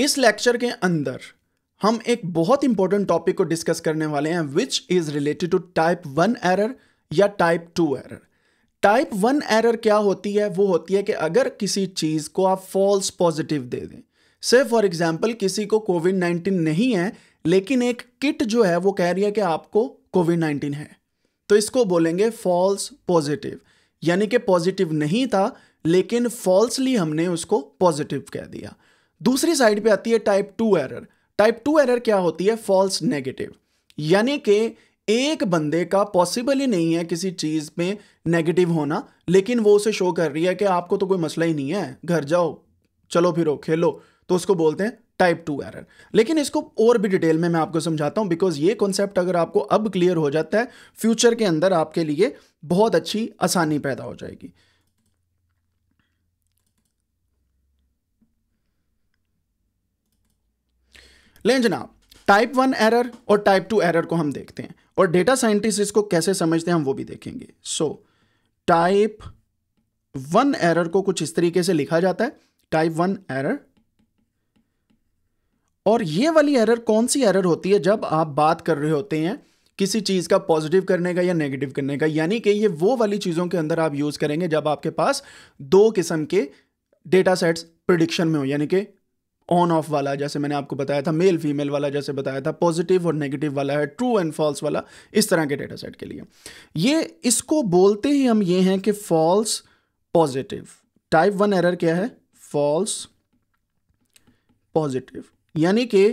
इस लेक्चर के अंदर हम एक बहुत इंपॉर्टेंट टॉपिक को डिस्कस करने वाले हैं which is related to type one error या type two error type one error क्या होती है वो होती है कि अगर किसी चीज़ को आप फॉल्स पॉजिटिव दे दें से फॉर एग्जाम्पल किसी को कोविड नाइन्टीन नहीं है लेकिन एक किट जो है वो कह रही है कि आपको कोविड नाइन्टीन है तो इसको बोलेंगे फॉल्स पॉजिटिव यानी कि पॉजिटिव नहीं था लेकिन फॉल्सली हमने उसको पॉजिटिव कह दिया दूसरी साइड पे आती है type two error type two error क्या होती है फॉल्स नेगेटिव यानी कि एक बंदे का पॉसिबल ही नहीं है किसी चीज में नेगेटिव होना लेकिन वो उसे शो कर रही है कि आपको तो कोई मसला ही नहीं है घर जाओ चलो फिरो खेलो तो उसको बोलते हैं टाइप टू एरर लेकिन इसको और भी डिटेल में मैं आपको समझाता हूं बिकॉज ये कॉन्सेप्ट अगर आपको अब क्लियर हो जाता है फ्यूचर के अंदर आपके लिए बहुत अच्छी आसानी पैदा हो जाएगी लें जनाब टाइप वन एरर और टाइप टू एरर को हम देखते हैं और डेटा साइंटिस्ट इसको कैसे समझते हैं हम वो भी देखेंगे सो टाइप वन एरर को कुछ इस तरीके से लिखा जाता है टाइप वन एरर और ये वाली एरर कौन सी एरर होती है जब आप बात कर रहे होते हैं किसी चीज़ का पॉजिटिव करने का या नेगेटिव करने का यानी कि ये वो वाली चीज़ों के अंदर आप यूज़ करेंगे जब आपके पास दो किस्म के डेटा सेट्स प्रिडिक्शन में हो यानी कि ऑन ऑफ वाला जैसे मैंने आपको बताया था मेल फीमेल वाला जैसे बताया था पॉजिटिव और नेगेटिव वाला है ट्रू एंड फॉल्स वाला इस तरह के डेटा सेट के लिए ये इसको बोलते ही हम ये हैं कि false positive type one error क्या है फॉल्स पॉजिटिव यानी कि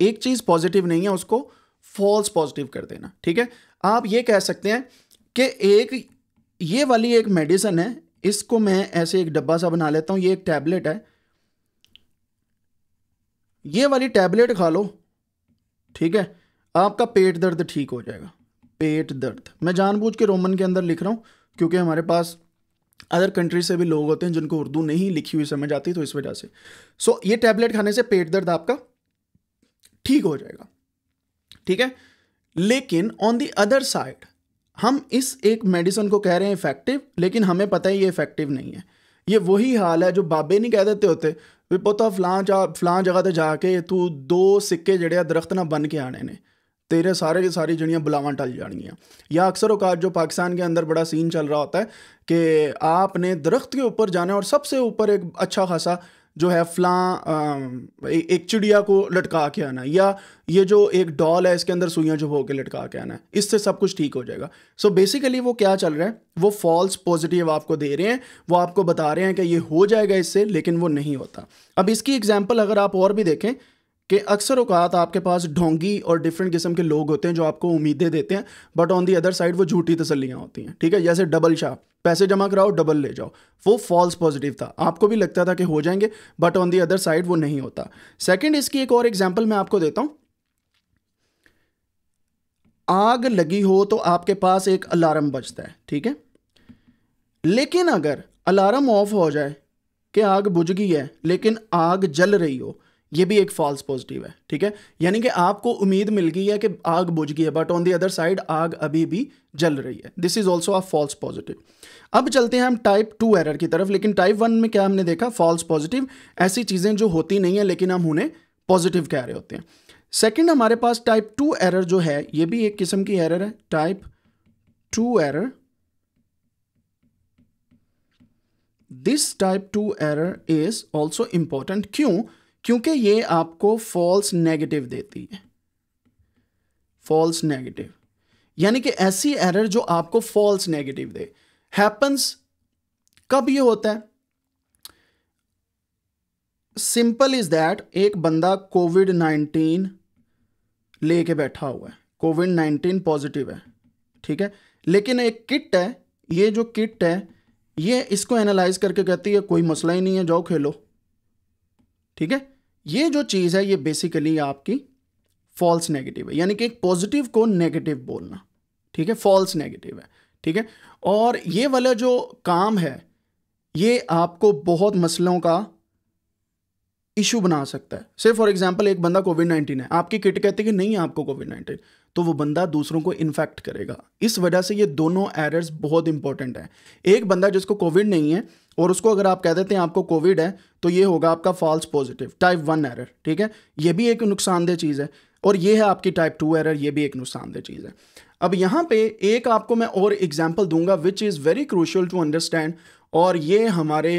एक चीज़ पॉजिटिव नहीं है उसको फॉल्स पॉजिटिव कर देना ठीक है आप ये कह सकते हैं कि एक ये वाली एक मेडिसन है इसको मैं ऐसे एक डब्बा सा बना लेता हूँ ये एक टैबलेट है ये वाली टैबलेट खा लो ठीक है आपका पेट दर्द ठीक हो जाएगा पेट दर्द मैं जानबूझ के रोमन के अंदर लिख रहा हूँ क्योंकि हमारे पास अदर कंट्री से भी लोग होते हैं जिनको उर्दू नहीं लिखी हुई समझ आती तो इस वजह से सो so, ये टैबलेट खाने से पेट दर्द आपका ठीक हो जाएगा ठीक है लेकिन ऑन दी अदर साइड हम इस एक मेडिसिन को कह रहे हैं इफेक्टिव लेकिन हमें पता है ये इफेक्टिव नहीं है ये वही हाल है जो बाबे नहीं कह देते होते भी ਪੁੱਤਾ ਫਲਾਂ ਜਾ ਫਲਾਂ जगह पर जाके ਕੇ दो सिक्के जड़े दरख्त ना बन के आने ने तेरे सारे के सारी जड़ियाँ बुलावा टल जाएंगी या अक्सर अवकात जो पाकिस्तान के अंदर बड़ा सीन चल रहा होता है कि आपने दरख्त के ऊपर जाना और सबसे ऊपर एक अच्छा खासा जो है फ्ला एक चिड़िया को लटका के आना या ये जो एक डॉल है इसके अंदर सुइयाँ जो होकर लटका के आना है इससे सब कुछ ठीक हो जाएगा सो so बेसिकली वो क्या चल रहा है वो फॉल्स पॉजिटिव आपको दे रहे हैं वो आपको बता रहे हैं कि ये हो जाएगा इससे लेकिन वो नहीं होता अब इसकी एग्जाम्पल अगर आप और भी देखें कि अक्सर अवकात आपके पास ढोंगी और डिफरेंट किस्म के लोग होते हैं जो आपको उम्मीदें देते हैं but on the other side वो झूठी तसलियाँ होती हैं ठीक है जैसे डबल शाप पैसे जमा कराओ डबल ले जाओ वो फॉल्स पॉजिटिव था आपको भी लगता था कि हो जाएंगे but on the other side वो नहीं होता सेकेंड इसकी एक और एग्जाम्पल मैं आपको देता हूँ आग लगी हो तो आपके पास एक अलार्म बजता है ठीक है लेकिन अगर अलार्म ऑफ हो जाए कि आग बुझ गई है लेकिन आग जल रही हो ये भी एक फॉल्स पॉजिटिव है ठीक है यानी कि आपको उम्मीद मिल गई है कि आग बुझ गई है but on the other side आग अभी भी जल रही है this is also a false positive अब चलते हैं हम टाइप टू एरर की तरफ लेकिन टाइप वन में क्या हमने देखा फॉल्स पॉजिटिव ऐसी चीज़ें जो होती नहीं है लेकिन हम उन्हें पॉजिटिव कह रहे होते हैं सेकेंड हमारे पास टाइप टू एरर जो है ये भी एक किस्म की एरर है type two error this type two error is also important क्यों क्योंकि ये आपको फॉल्स नेगेटिव देती है फॉल्स नेगेटिव यानी कि ऐसी एरर जो आपको फॉल्स नेगेटिव दे हैपन्स कब ये होता है सिंपल इज दैट एक बंदा कोविड नाइनटीन लेके बैठा हुआ है कोविड नाइनटीन पॉजिटिव है ठीक है लेकिन एक किट है ये जो किट है ये इसको एनालाइज करके कहती है कोई मसला ही नहीं है जाओ खेलो ठीक है ये जो चीज़ है ये बेसिकली आपकी फॉल्स नेगेटिव है यानी कि एक पॉजिटिव को नेगेटिव बोलना ठीक है फॉल्स नेगेटिव है ठीक है और ये वाला जो काम है ये आपको बहुत मसलों का इशू बना सकता है सिर्फ फॉर एग्जांपल एक बंदा कोविड नाइन्टीन है आपकी किट कहती है कि नहीं आपको कोविड नाइन्टीन तो वो बंदा दूसरों को इन्फेक्ट करेगा इस वजह से ये दोनों एरर्स बहुत इंपॉर्टेंट हैं एक बंदा जिसको कोविड नहीं है और उसको अगर आप कह देते हैं आपको कोविड है तो ये होगा आपका false positive type one error ठीक है ये भी एक नुकसानदेह चीज़ है और ये है आपकी टाइप टू एरर ये भी एक नुकसानदेह चीज़ है अब यहाँ पे एक आपको मैं और एग्जाम्पल दूंगा which is very crucial to understand और ये हमारे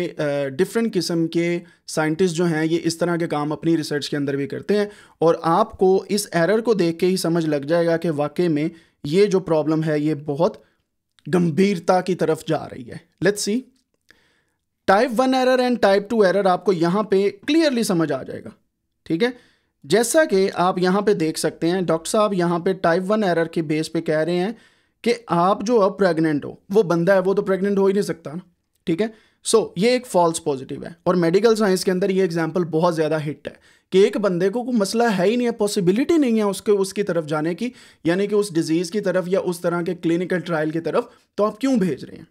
डिफरेंट किस्म के साइंटिस्ट जो हैं ये इस तरह के काम अपनी रिसर्च के अंदर भी करते हैं और आपको इस एरर को देख के ही समझ लग जाएगा कि वाकई में ये जो प्रॉब्लम है ये बहुत गंभीरता की तरफ जा रही है let's see type one error and type two error आपको यहाँ पे क्लियरली समझ आ जाएगा ठीक है जैसा कि आप यहाँ पे देख सकते हैं डॉक्टर साहब यहाँ पे टाइप वन एरर के बेस पे कह रहे हैं कि आप जो अब प्रेग्नेंट हो वो बंदा है वो तो प्रेग्नेंट हो ही नहीं सकता ना ठीक है सो so, ये एक फॉल्स पॉजिटिव है और मेडिकल साइंस के अंदर ये एग्जाम्पल बहुत ज़्यादा हिट है कि एक बंदे को कोई मसला है ही नहीं है पॉसिबिलिटी नहीं है उसके उसकी तरफ जाने की यानी कि उस डिजीज़ की तरफ या उस तरह के क्लिनिकल ट्रायल की तरफ तो आप क्यों भेज रहे हैं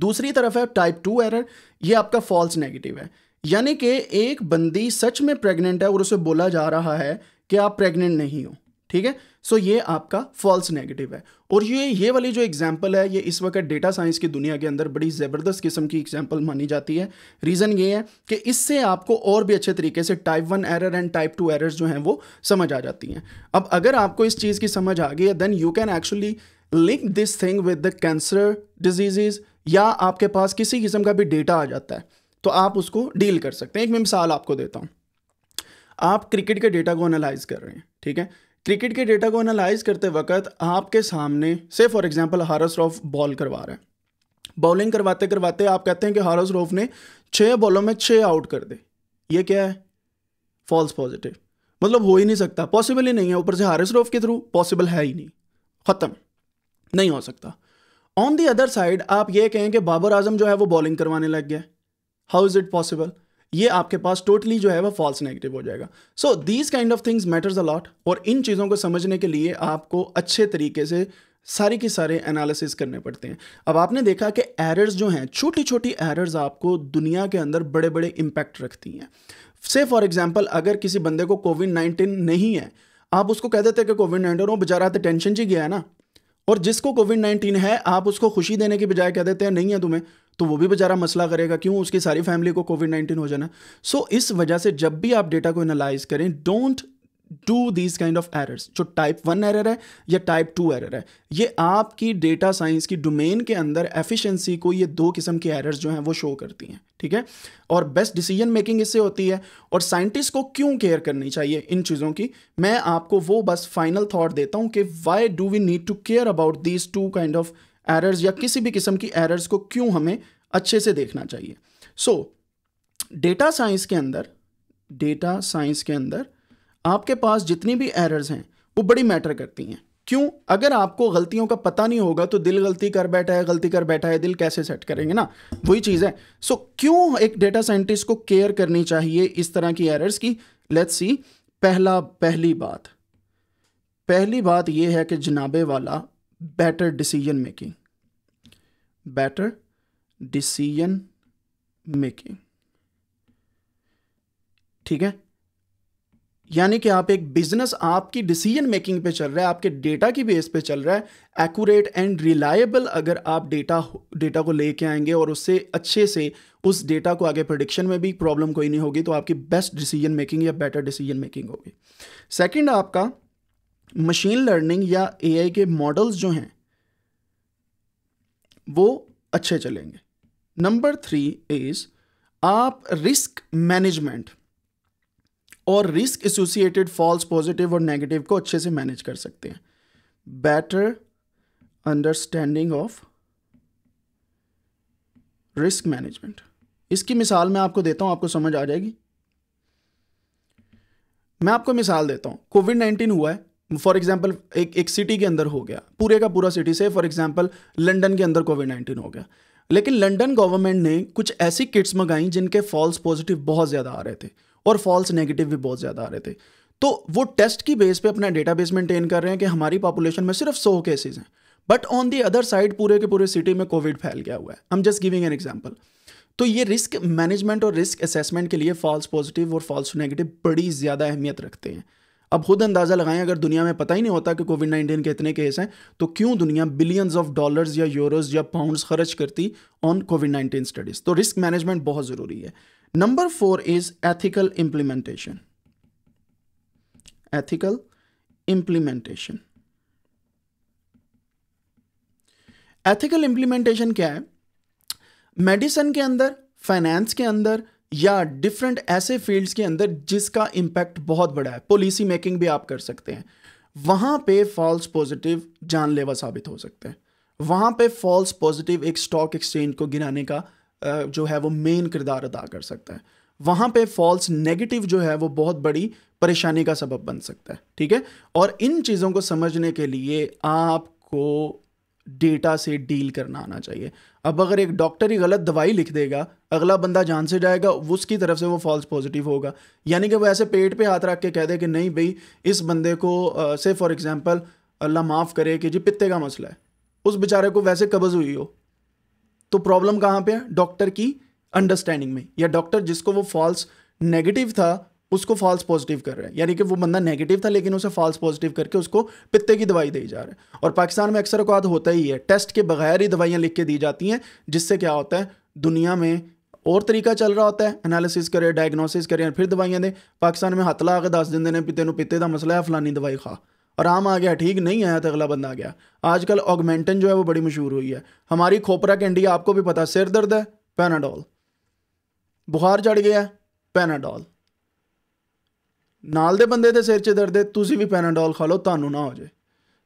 दूसरी तरफ है टाइप टू एरर ये आपका फॉल्स नेगेटिव है यानी कि एक बंदी सच में प्रेग्नेंट है और उसे बोला जा रहा है कि आप प्रेग्नेंट नहीं हो ठीक है सो ये आपका फॉल्स नेगेटिव है और ये ये वाली जो एग्जाम्पल है ये इस वक्त डेटा साइंस की दुनिया के अंदर बड़ी ज़बरदस्त किस्म की एग्जाम्पल मानी जाती है रीज़न ये है कि इससे आपको और भी अच्छे तरीके से type one error and type two errors जो हैं वो समझ आ जाती हैं अब अगर आपको इस चीज़ की समझ आ गई है then you can actually link this thing with the cancer diseases या आपके पास किसी किस्म का भी डेटा आ जाता है तो आप उसको डील कर सकते हैं एक मैं मिसाल आपको देता हूँ आप क्रिकेट के डेटा को एनालाइज कर रहे हैं ठीक है क्रिकेट के डेटा को एनालाइज करते वक्त आपके सामने से फॉर एग्जाम्पल हारस रॉफ बॉल करवा रहे हैं बॉलिंग करवाते करवाते आप कहते हैं कि हारस रॉफ ने छः बॉलों में छः आउट कर दे ये क्या है फॉल्स पॉजिटिव मतलब हो ही नहीं सकता पॉसिबल ही नहीं है ऊपर से हारिस रोफ के थ्रू पॉसिबल है ही नहीं ख़त्म नहीं हो सकता ऑन दी अदर साइड आप ये कहें कि बाबर आजम जो है वो बॉलिंग करवाने लग गया हाउ इज़ इट पॉसिबल ये आपके पास टोटली जो है वह फॉल्स नेगेटिव हो जाएगा so these kind of things matters a lot और इन चीज़ों को समझने के लिए आपको अच्छे तरीके से सारी के सारे एनालिसिस करने पड़ते हैं अब आपने देखा कि एरर्स जो हैं छोटी छोटी एरर्स आपको दुनिया के अंदर बड़े बड़े इम्पैक्ट रखती हैं से फॉर एग्जाम्पल अगर किसी बंदे को कोविड नाइन्टीन नहीं है आप उसको कह देते कि कोविड नाइन्टीन वो बेचारा तो टेंशन जी गया है ना और जिसको कोविड नाइन्टीन है आप उसको खुशी देने की बजाय कह देते हैं नहीं है तुम्हें तो वो भी बेचारा मसला करेगा क्यों उसकी सारी फैमिली को कोविड नाइन्टीन हो जाना सो so, इस वजह से जब भी आप डेटा को एनालाइज करें don't do these kind of errors जो टाइप वन एरर है या टाइप टू एरर है ये आपकी डेटा साइंस की डोमेन के अंदर एफिशिएंसी को ये दो किस्म के एरर्स जो हैं वो शो करती हैं ठीक है और बेस्ट डिसीजन मेकिंग इससे होती है और साइंटिस्ट को क्यों केयर करनी चाहिए इन चीज़ों की मैं आपको वो बस फाइनल थाट देता हूँ कि why do we need to care about these two kind of errors या किसी भी किस्म की एरर्स को क्यों हमें अच्छे से देखना चाहिए सो डेटा साइंस के अंदर डेटा साइंस के अंदर आपके पास जितनी भी एरर्स हैं वो बड़ी मैटर करती हैं क्यों अगर आपको गलतियों का पता नहीं होगा तो दिल गलती कर बैठा है गलती कर बैठा है दिल कैसे सेट करेंगे ना वही चीज़ है सो so, क्यों एक डेटा साइंटिस्ट को केयर करनी चाहिए इस तरह की एरर्स की लेट्स सी पहला पहली बात पहली बात यह है कि जनाबे वाला better decision making better decision making ठीक है यानी कि आप एक बिजनेस आपकी डिसीजन मेकिंग पे चल रहा है आपके डेटा की बेस पे चल रहा है एक्यूरेट एंड रिलायबल अगर आप डेटा डेटा को लेके आएंगे और उससे अच्छे से उस डेटा को आगे प्रोडिक्शन में भी प्रॉब्लम कोई नहीं होगी तो आपकी बेस्ट डिसीजन मेकिंग या बेटर डिसीजन मेकिंग होगी सेकंड आपका मशीन लर्निंग या एआई के मॉडल्स जो हैं वो अच्छे चलेंगे नंबर थ्री इज आप रिस्क मैनेजमेंट और रिस्क एसोसिएटेड फॉल्स पॉजिटिव और नेगेटिव को अच्छे से मैनेज कर सकते हैं better understanding of risk management इसकी मिसाल मैं आपको देता हूं आपको समझ आ जाएगी मैं आपको मिसाल देता हूं कोविड नाइन्टीन हुआ है फॉर एग्जाम्पल एक एक सिटी के अंदर हो गया पूरे का पूरा सिटी से फॉर एग्जाम्पल लंडन के अंदर कोविड नाइन्टीन हो गया लेकिन लंडन गवर्नमेंट ने कुछ ऐसी किट्स मंगाई जिनके फॉल्स पॉजिटिव बहुत ज़्यादा आ रहे थे और फॉल्स नेगेटिव भी बहुत ज़्यादा आ रहे थे तो वो टेस्ट की बेस पे अपना डेटा बेस मेंटेन कर रहे हैं कि हमारी पॉपुलेशन में सिर्फ सौ केसेज हैं but on the other side पूरे के पूरे सिटी में कोविड फैल गया हुआ है am just giving an example तो ये रिस्क मैनेजमेंट और रिस्क असेसमेंट के लिए फॉल्स पॉजिटिव और फॉल्स नेगेटिव बड़ी ज़्यादा अहमियत रखते हैं अब खुद अंदाज़ा लगाएं अगर दुनिया में पता ही नहीं होता कि कोविड नाइन्टीन के इतने केस हैं तो क्यों दुनिया बिलियंस ऑफ डॉलर्स या यूरोज या पाउंड्स खर्च करती ऑन कोविड नाइन्टीन स्टडीज़ तो रिस्क मैनेजमेंट बहुत ज़रूरी है number four is ethical implementation ethical implementation ethical implementation क्या है मेडिसिन के अंदर फाइनेंस के अंदर या डिफरेंट ऐसे फील्ड्स के अंदर जिसका इम्पैक्ट बहुत बड़ा है पॉलिसी मेकिंग भी आप कर सकते हैं वहाँ पे फॉल्स पॉजिटिव जानलेवा साबित हो सकते हैं वहाँ पे फॉल्स पॉजिटिव एक स्टॉक एक्सचेंज को गिराने का जो है वो मेन किरदार अदा कर सकता है वहाँ पे फॉल्स नेगेटिव जो है वो बहुत बड़ी परेशानी का सबब बन सकता है ठीक है और इन चीज़ों को समझने के लिए आपको डेटा से डील करना आना चाहिए अब अगर एक डॉक्टर ही गलत दवाई लिख देगा अगला बंदा जान से जाएगा उसकी तरफ से वो फॉल्स पॉजिटिव होगा यानी कि वो ऐसे पेट पे हाथ रख के कह दे कि नहीं भाई इस बंदे को से फॉर एग्जांपल अल्लाह माफ़ करे कि जी पित्ते का मसला है उस बेचारे को वैसे कब्ज़ हुई हो तो प्रॉब्लम कहाँ पर है डॉक्टर की अंडरस्टैंडिंग में या डॉक्टर जिसको वो फॉल्स नेगेटिव था उसको फॉल्स पॉजिटिव कर रहे हैं यानी कि वो बंदा नेगेटिव था लेकिन उसे फॉल्स पॉजिटिव करके उसको पित्ते की दवाई दी जा रही है और पाकिस्तान में अक्सर अकात होता ही है टेस्ट के बगैर ही दवाइयाँ लिख के दी जाती हैं जिससे क्या होता है दुनिया में और तरीका चल रहा होता है एनालिसिस करें डायग्नोसिस करें फिर दवाइयाँ दें पाकिस्तान में हथ ला के दस दिन देने तेन पित्ते का मसला है फलानी दवाई खा आराम आ गया ठीक नहीं आया तो अगला बंदा आ गया आजकल ऑगमेंटन जो है वो बड़ी मशहूर हुई है हमारी खोपरा कैंडी आपको भी पता सिर दर्द है पैनाडॉल बुखार चढ़ गया है पैनाडॉल नाल ਦੇ ਬੰਦੇ ਦੇ ਸਿਰ 'ਚ ਦਰਦ ਹੈ ਤੁਸੀਂ ਵੀ ਪੈਨਾਡੋਲ ਖਾ ਲਓ ਤੁਹਾਨੂੰ ਨਾ ਹੋ ਜਾਏ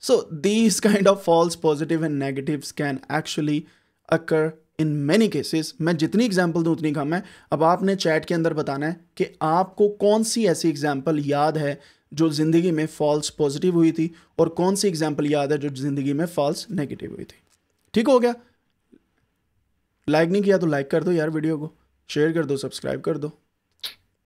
so these kind of false positive and negatives can actually occur in many cases मैं जितनी एग्जाम्पल दूँ उतनी कम है अब आपने चैट के अंदर बताना है कि आपको कौन सी ऐसी एग्जाम्पल याद है जो ज़िंदगी में फॉल्स पॉजिटिव हुई थी और कौन सी एग्जाम्पल याद है जो ज़िंदगी में फॉल्स नेगेटिव हुई थी ठीक हो गया लाइक नहीं किया तो लाइक कर दो यार वीडियो को शेयर कर दो सब्सक्राइब कर दो